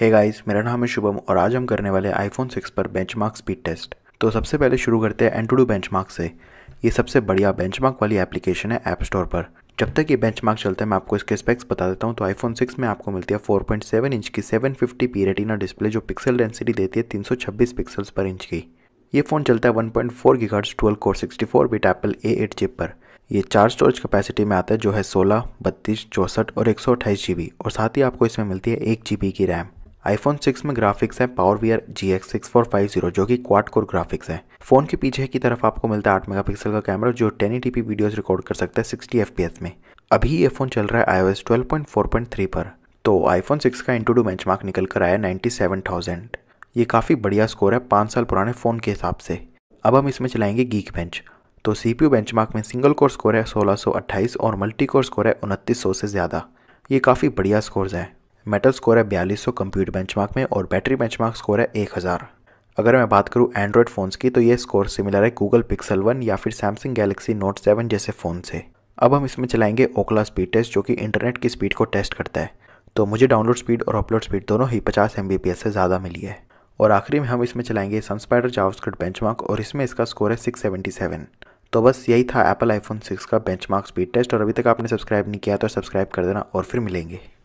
हे hey guys मेरा नाम है शुभम और आज हम करने वाले आईफोन 6 पर बेंचमार्क स्पीड टेस्ट तो सबसे पहले शुरू करते हैं एंटूडू बेंचमार्क से ये सबसे बढ़िया बेंचमार्क वाली एप्लीकेशन है ऐप स्टोर पर जब तक ये बेंचमार्क चलता है मैं आपको इसके स्पेक्स बता देता हूँ तो आईफोन 6 में आपको मिलती है 4.7 इंच की पी रेटिना डिस्प्ले जो पिक्सल डेंसिटी देती है 326 पिक्सल्स पर इंच की ये फ़ोन चलता है 1.4 point four gigahertz twelve core sixty four bit Apple A eight chip पर ये चार स्टोरेज कैपेसिटी में आता है जो है सोलह बत्तीस चौंसठ और एक सौ और साथ ही आपको इसमें मिलती है एक जी की रैम आईफोन 6 में ग्राफिक्स है power V G X six four five zero जो कि क्वाड कोर ग्राफिक्स है फोन के पीछे की तरफ आपको मिलता है आठ मेगापिक्सल का कैमरा जो टेन ई वीडियोस रिकॉर्ड कर सकता है सिक्सटी एफ में अभी ये फोन चल रहा है I O S twelve point four point three पर तो आईफोन सिक्स का इंटू डू बेंच मार्क निकल कर आया नाइन्टी सेवन थाउजेंड ये काफ़ी बढ़िया स्कोर है पाँच साल पुराने फ़ोन के हिसाब से अब हम इसमें चलाएंगे गीक बेंच तो सी पी बेंचमार्क में सिंगल कोर स्कोर है 1628 और मल्टी कोर स्कोर है उनतीस से ज़्यादा ये काफ़ी बढ़िया स्कोर है मेटल स्कोर है बयालीस सौ कंप्यूट बेंचमार्क में और बैटरी बेंचमार्क स्कोर है एक हज़ार अगर मैं बात करूँ एंड्रॉयड फ़ोन्स की तो ये स्कोर सिमिलर है गूगल पिक्सल वन या फिर सैमसंग गैलेक्सी नोट सेवन जैसे फ़ोन से अब हम इसमें चलाएंगे ओकला स्पीड टेस्ट जो कि इंटरनेट की स्पीड को टेस्ट करता है तो मुझे डाउनलोड स्पीड और अपलोड स्पीड दोनों ही पचास एम से ज़्यादा मिली है और आखिरी में हम इसमें चलाएंगे सनस्पाइडर जावास्क्रिप्ट बेंचमार्क और इसमें इसका स्कोर है 677 तो बस यही था एप्पल आईफोन 6 का बेंचमार्क स्पीड टेस्ट और अभी तक आपने सब्सक्राइब नहीं किया तो सब्सक्राइब कर देना और फिर मिलेंगे